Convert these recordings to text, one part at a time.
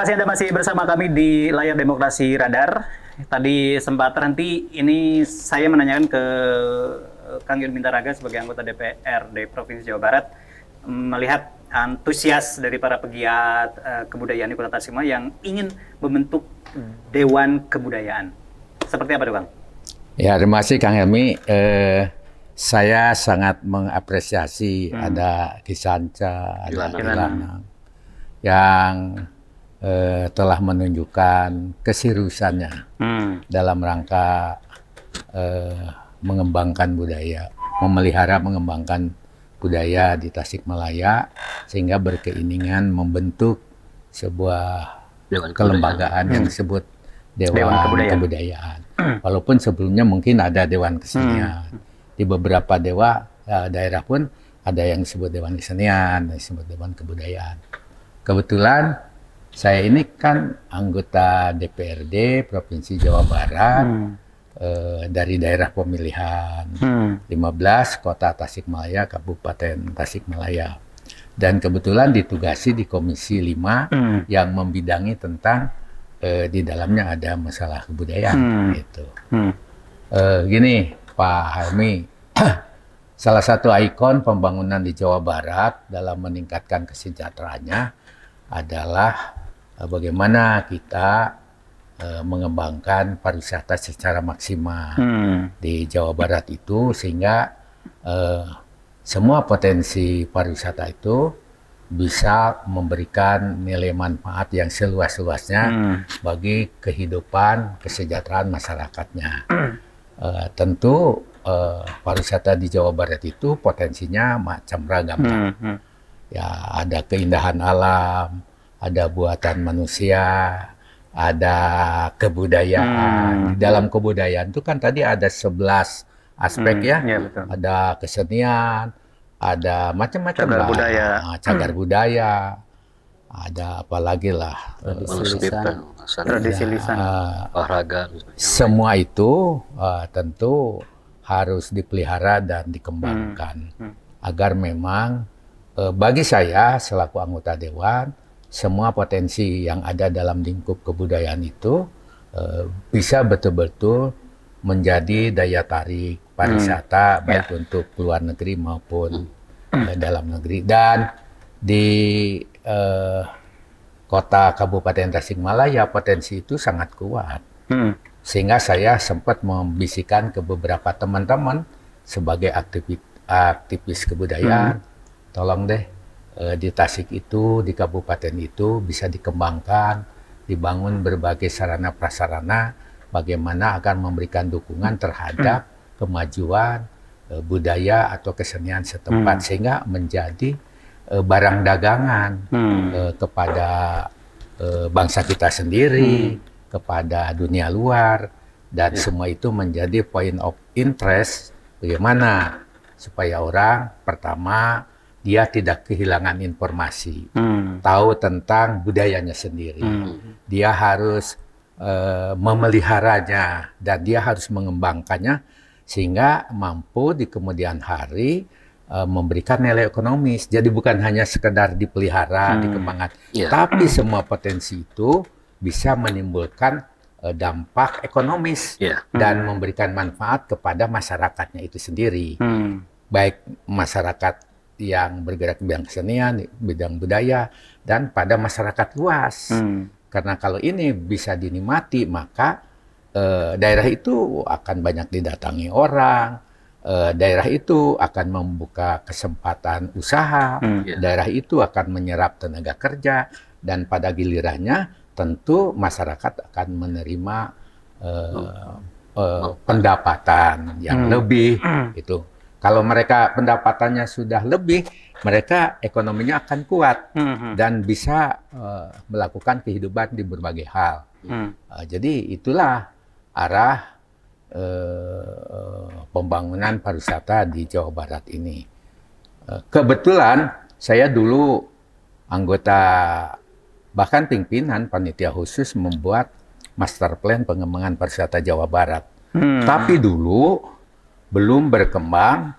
kasih Anda masih bersama kami di layar demokrasi radar. Tadi sempat terhenti, ini saya menanyakan ke Kang Yun Bintaraga sebagai anggota DPRD Provinsi Jawa Barat mm, melihat antusias dari para pegiat uh, kebudayaan di Kota Tasikmalaya yang ingin membentuk Dewan Kebudayaan. Seperti apa, Bang? Ya, terima kasih Kang Helmi. Uh, saya sangat mengapresiasi hmm. ada Kisanca, ada Gilana yang eh, telah menunjukkan keseriusannya hmm. dalam rangka eh, mengembangkan budaya, memelihara, mengembangkan budaya di Tasikmalaya sehingga berkeinginan membentuk sebuah Dewan kelembagaan hmm. yang disebut Dewan, Dewan Kebudayaan. Kebudayaan. Walaupun sebelumnya mungkin ada Dewan Kesenian. Hmm. Di beberapa dewa eh, daerah pun ada yang disebut Dewan Kesenian, disebut Dewan Kebudayaan. Kebetulan saya ini kan anggota DPRD Provinsi Jawa Barat hmm. eh, dari daerah pemilihan hmm. 15 Kota Tasikmalaya, Kabupaten Tasikmalaya. Dan kebetulan ditugasi di Komisi 5 hmm. yang membidangi tentang eh, di dalamnya ada masalah kebudayaan hmm. gitu. Hmm. Eh, gini Pak Helmi, salah satu ikon pembangunan di Jawa Barat dalam meningkatkan kesejahteraannya adalah eh, bagaimana kita eh, mengembangkan pariwisata secara maksimal hmm. di Jawa Barat itu sehingga uh, semua potensi pariwisata itu bisa memberikan nilai manfaat yang seluas-luasnya hmm. bagi kehidupan kesejahteraan masyarakatnya. Hmm. uh, tentu uh, pariwisata di Jawa Barat itu potensinya macam ragam. Hmm. Hmm ya ada keindahan alam, ada buatan manusia, ada kebudayaan. Hmm. Di dalam kebudayaan itu kan tadi ada 11 aspek hmm, ya. ya betul. Ada kesenian, ada macam-macam lah. budaya, nah, cagar hmm. budaya. Ada apalagi lah tradisi lisan, iya. tradisi lisan, olahraga. Semua itu uh, tentu harus dipelihara dan dikembangkan hmm. Hmm. agar memang Eh, bagi saya selaku anggota dewan semua potensi yang ada dalam lingkup kebudayaan itu uh, bisa betul-betul menjadi daya tarik hmm. pariwisata hmm. baik ya. untuk luar negeri maupun uh, dalam negeri dan di uh, kota Kabupaten Tasikmalaya potensi itu sangat kuat hmm. sehingga saya sempat membisikkan ke beberapa teman-teman sebagai aktivis aktivis kebudayaan hmm tolong deh eh, di Tasik itu, di kabupaten itu bisa dikembangkan, dibangun berbagai sarana prasarana bagaimana akan memberikan dukungan terhadap hmm. kemajuan eh, budaya atau kesenian setempat hmm. sehingga menjadi eh, barang dagangan hmm. eh, kepada eh, bangsa kita sendiri, hmm. kepada dunia luar dan ya. semua itu menjadi point of interest bagaimana supaya orang pertama dia tidak kehilangan informasi, hmm. tahu tentang budayanya sendiri. Hmm. Dia harus uh, memeliharanya dan dia harus mengembangkannya sehingga mampu di kemudian hari uh, memberikan nilai ekonomis. Jadi bukan hanya sekedar dipelihara, hmm. dikembangkan, yeah. tapi semua potensi itu bisa menimbulkan uh, dampak ekonomis yeah. hmm. dan memberikan manfaat kepada masyarakatnya itu sendiri. Hmm. Baik masyarakat yang bergerak di bidang kesenian, bidang budaya, dan pada masyarakat luas. Hmm. Karena kalau ini bisa dinikmati, maka eh, daerah itu akan banyak didatangi orang, eh, daerah itu akan membuka kesempatan usaha, hmm. Iya. daerah itu akan menyerap tenaga kerja, dan pada gilirannya tentu masyarakat akan menerima eh, oh. Eh, pendapatan yang hmm. lebih, hmm. itu. Kalau mereka pendapatannya sudah lebih, mereka ekonominya akan kuat hmm. dan bisa uh, melakukan kehidupan di berbagai hal. Mm. Uh, jadi itulah arah uh, pembangunan pariwisata di Jawa Barat ini. Uh, kebetulan saya dulu anggota bahkan pimpinan panitia khusus membuat master plan pengembangan pariwisata Jawa Barat. Mm. Tapi dulu belum berkembang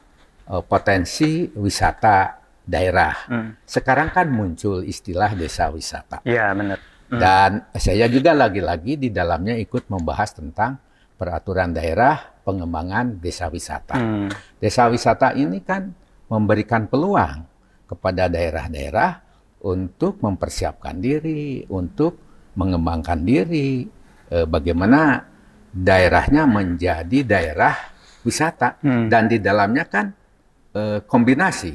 uh, potensi wisata daerah. Hmm. Sekarang kan muncul istilah desa wisata. Iya, benar. Hmm. Dan saya juga lagi-lagi di dalamnya ikut membahas tentang peraturan daerah pengembangan desa wisata. Hmm. Desa wisata ini kan memberikan peluang kepada daerah-daerah untuk mempersiapkan diri, untuk mengembangkan diri, eh, bagaimana daerahnya menjadi daerah wisata hmm. dan di dalamnya kan e, kombinasi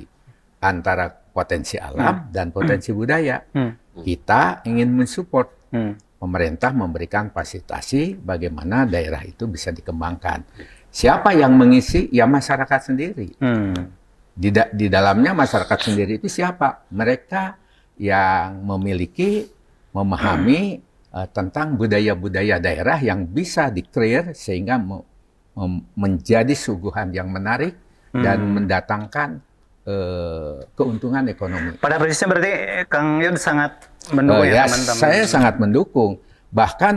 antara potensi alam hmm. dan potensi hmm. budaya. Hmm. Kita ingin mensupport hmm. pemerintah memberikan fasilitasi bagaimana daerah itu bisa dikembangkan. Siapa yang mengisi? Ya masyarakat sendiri. Hmm. Di, da di dalamnya masyarakat sendiri itu siapa? Mereka yang memiliki, memahami hmm. uh, tentang budaya-budaya daerah yang bisa di sehingga menjadi suguhan yang menarik hmm. dan mendatangkan uh, keuntungan ekonomi. Pada prinsipnya berarti Kang Yud sangat mendukung uh, ya teman-teman. Saya sangat mendukung. Bahkan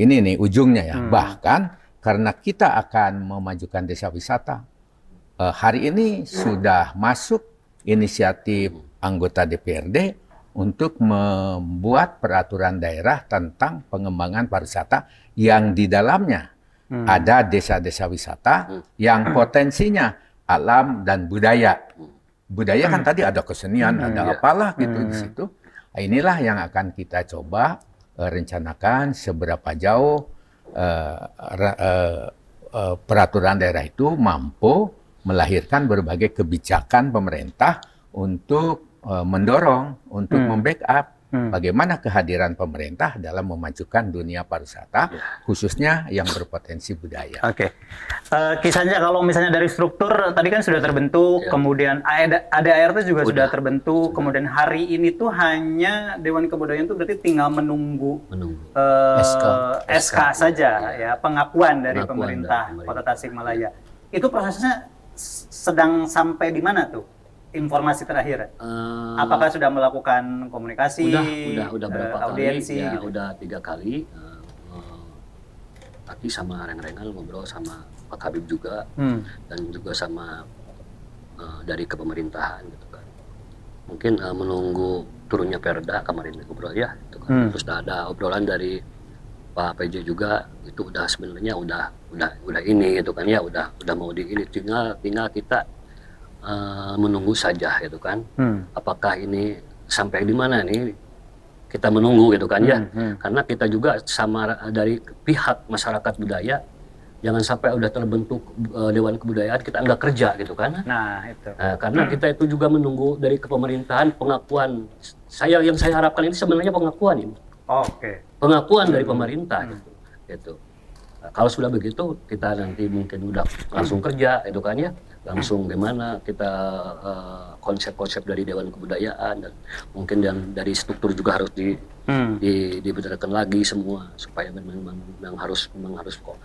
ini nih ujungnya ya. Hmm. Bahkan karena kita akan memajukan desa wisata. uh, hari ini hmm. sudah masuk inisiatif anggota DPRD untuk membuat peraturan daerah tentang pengembangan pariwisata yang di dalamnya Hmm. Ada desa-desa wisata hmm. yang potensinya alam dan budaya. Budaya kan hmm. tadi ada kesenian, hmm, ada iya. apalah gitu hmm. di situ. Nah, inilah yang akan kita coba uh, rencanakan seberapa jauh uh, uh, uh, peraturan daerah itu mampu melahirkan berbagai kebijakan pemerintah untuk uh, mendorong, untuk hmm. membackup Hmm. Bagaimana kehadiran pemerintah dalam memajukan dunia pariwisata, ya. khususnya yang berpotensi budaya? Oke, okay. uh, eh, kisahnya kalau misalnya dari struktur tadi kan sudah terbentuk, ya. kemudian ada ADART juga Udah. sudah terbentuk, sudah. kemudian hari ini tuh hanya Dewan Kebudayaan itu berarti tinggal menunggu, menunggu. Uh, eh, SK. SK, SK saja ya, ya pengakuan dari pengakuan pemerintah, pemerintah Kota Tasikmalaya. Ya. Itu prosesnya sedang sampai di mana tuh? informasi terakhir? Uh, Apakah sudah melakukan komunikasi? Udah, udah, udah eh, berapa uh, kali? Ya, gitu. udah tiga kali. Uh, uh, tapi sama Reng-Rengal ngobrol sama Pak Habib juga hmm. dan juga sama uh, dari kepemerintahan gitu kan. Mungkin uh, menunggu turunnya Perda kemarin ngobrol ya, gitu kan. Hmm. Terus ada obrolan dari Pak PJ juga itu udah sebenarnya udah udah udah ini gitu kan ya udah udah mau di ini tinggal tinggal kita uh, menunggu saja gitu kan. Hmm. Apakah ini sampai di mana nih? Kita menunggu gitu kan ya. Hmm. hmm. Karena kita juga sama dari pihak masyarakat budaya jangan sampai udah terbentuk uh, dewan kebudayaan kita nggak kerja gitu kan. Nah, itu. Uh, karena hmm. kita itu juga menunggu dari kepemerintahan pengakuan. Saya yang saya harapkan ini sebenarnya pengakuan ini. Oke. Okay. Pengakuan hmm. dari pemerintah hmm. gitu. Gitu kalau sudah begitu kita nanti mungkin udah langsung kerja itu kan ya langsung gimana kita eh, konsep-konsep dari Dewan Kebudayaan dan mungkin dan dari struktur juga harus di hmm. di dibenarkan lagi semua supaya memang, memang harus memang harus kok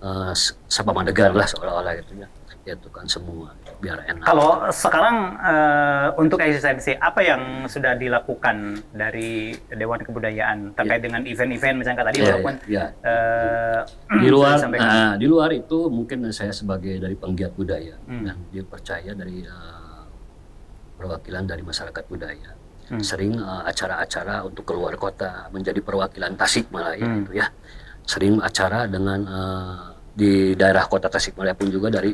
uh, eh, sama lah seolah-olah gitu ya, ya kan semua biar enak. Kalau sekarang uh, untuk eksistensi apa yang sudah dilakukan dari Dewan Kebudayaan terkait yeah. dengan event-event misalnya tadi yeah, walaupun yeah, ya, ya. di luar uh, di luar itu mungkin saya sebagai dari penggiat budaya hmm. yang dipercaya dari uh, perwakilan dari masyarakat budaya hmm. sering acara-acara uh, untuk keluar kota menjadi perwakilan Tasik malah hmm. gitu ya, hmm. ya sering acara dengan uh, di daerah kota Tasikmalaya pun juga dari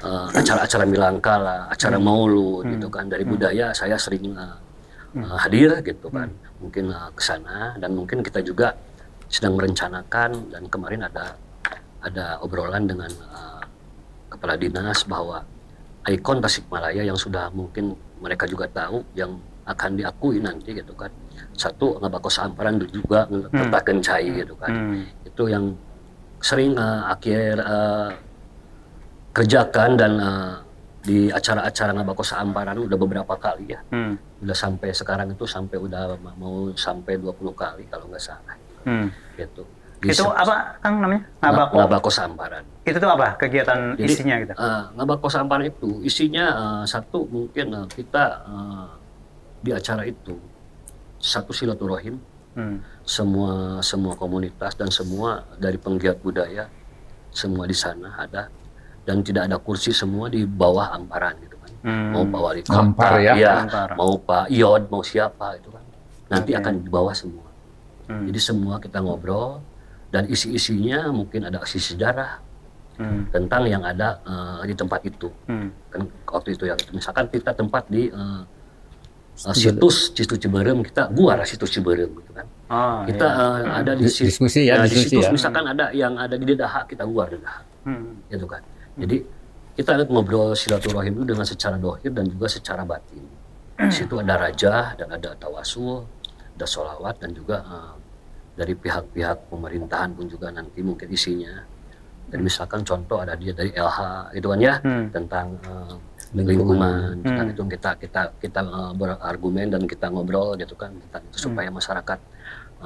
eh, acara-acara uh, acara -acara Milangka lah, acara hmm. Maulud hmm. gitu kan dari hmm. budaya saya sering uh, uh, hadir gitu hmm. kan hmm. mungkin uh, ke sana dan mungkin kita juga sedang merencanakan dan kemarin ada ada obrolan dengan uh, kepala dinas bahwa ikon Tasikmalaya yang sudah mungkin mereka juga tahu yang akan diakui nanti gitu kan satu nggak bakal samparan juga tetakan hmm. cai gitu kan hmm. itu yang sering uh, akhir uh, kerjakan dan uh, di acara-acara ngabako samparan udah beberapa kali ya hmm. udah sampai sekarang itu sampai udah mau sampai 20 kali kalau nggak salah hmm. gitu di itu apa kang namanya ngabako ngabako samparan itu tuh apa kegiatan Jadi, isinya gitu uh, ngabako samparan itu isinya uh, satu mungkin uh, kita uh, di acara itu satu silaturahim hmm. semua semua komunitas dan semua dari penggiat budaya semua di sana ada dan tidak ada kursi semua di bawah amparan gitu kan hmm. mau pak wali kota ya? ya mau pak iod mau siapa itu kan nanti okay. akan di bawah semua hmm. jadi semua kita ngobrol dan isi-isinya mungkin ada isi sejarah hmm. tentang yang ada uh, di tempat itu hmm. kan waktu itu ya misalkan kita tempat di uh, situs situs Ciberem kita gua situs Ciberem gitu kan. Ah, kita iya. uh, ada di situs diskusi ya, nah, di situs ya. misalkan ada yang ada di Dedaha kita gua Dedaha. Hmm. Gitu kan. Hmm. Jadi kita ada ngobrol silaturahim itu dengan secara dohir dan juga secara batin. Di situ ada raja dan ada tawasul, ada solawat dan juga uh, dari pihak-pihak pemerintahan pun juga nanti mungkin isinya. Dan misalkan contoh ada dia dari LH gitu kan ya hmm. tentang uh, dengan lingkungan gitu kan. hmm. kan itu kita kita kita eh, berargumen dan kita ngobrol gitu kan itu hmm. supaya masyarakat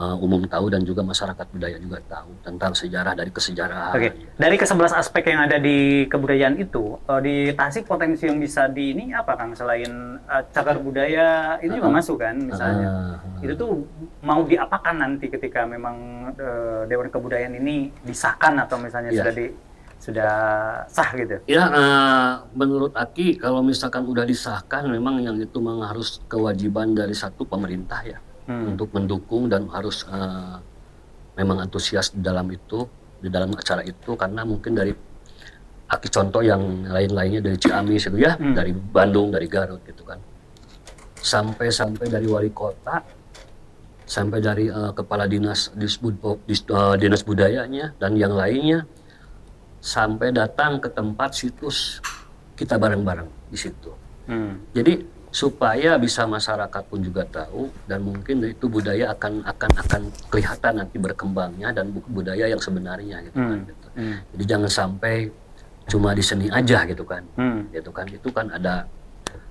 uh, umum tahu dan juga masyarakat budaya juga tahu tentang sejarah dari kesejarahan. Oke. Okay. Gitu. Dari ke-11 aspek yang ada di kebudayaan itu, uh, di Tasik potensi yang bisa di ini apa Kang selain uh, cagar budaya itu uh, juga masuk kan misalnya. Uh, uh, itu tuh mau diapakan nanti ketika memang uh, Dewan Kebudayaan ini disahkan atau misalnya yeah. sudah di sudah sah gitu? Ya, uh, menurut Aki, kalau misalkan sudah disahkan, memang yang itu memang harus kewajiban dari satu pemerintah ya hmm. untuk mendukung dan harus uh, memang antusias di dalam itu, di dalam acara itu, karena mungkin dari Aki contoh yang lain-lainnya dari Ciamis itu ya, hmm. dari Bandung, dari Garut gitu kan, sampai-sampai dari wali kota sampai dari uh, kepala dinas disbud, uh, dinas budayanya dan yang lainnya sampai datang ke tempat situs kita bareng-bareng di situ. Hmm. Jadi supaya bisa masyarakat pun juga tahu dan mungkin itu budaya akan akan akan kelihatan nanti berkembangnya dan budaya yang sebenarnya gitu kan, hmm. kan. Gitu. Hmm. Jadi jangan sampai cuma di seni aja gitu kan. Hmm. Gitu kan itu kan ada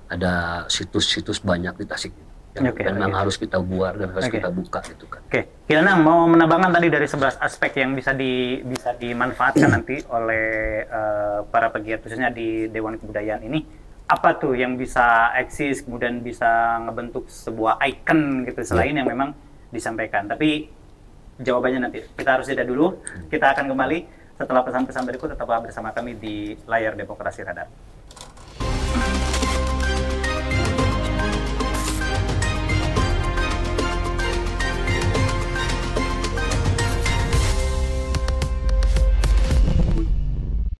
ada situs-situs banyak di Tasik yang okay, memang okay. harus kita buat dan harus okay. kita buka gitu kan. Oke, okay. mau menambahkan tadi dari 11 aspek yang bisa di bisa dimanfaatkan nanti oleh uh, para pegiat khususnya di Dewan Kebudayaan ini apa tuh yang bisa eksis kemudian bisa ngebentuk sebuah ikon gitu iya. selain yang memang disampaikan. Tapi jawabannya nanti kita harus jeda dulu. Hmm. Kita akan kembali setelah pesan-pesan berikut tetaplah bersama kami di layar demokrasi radar.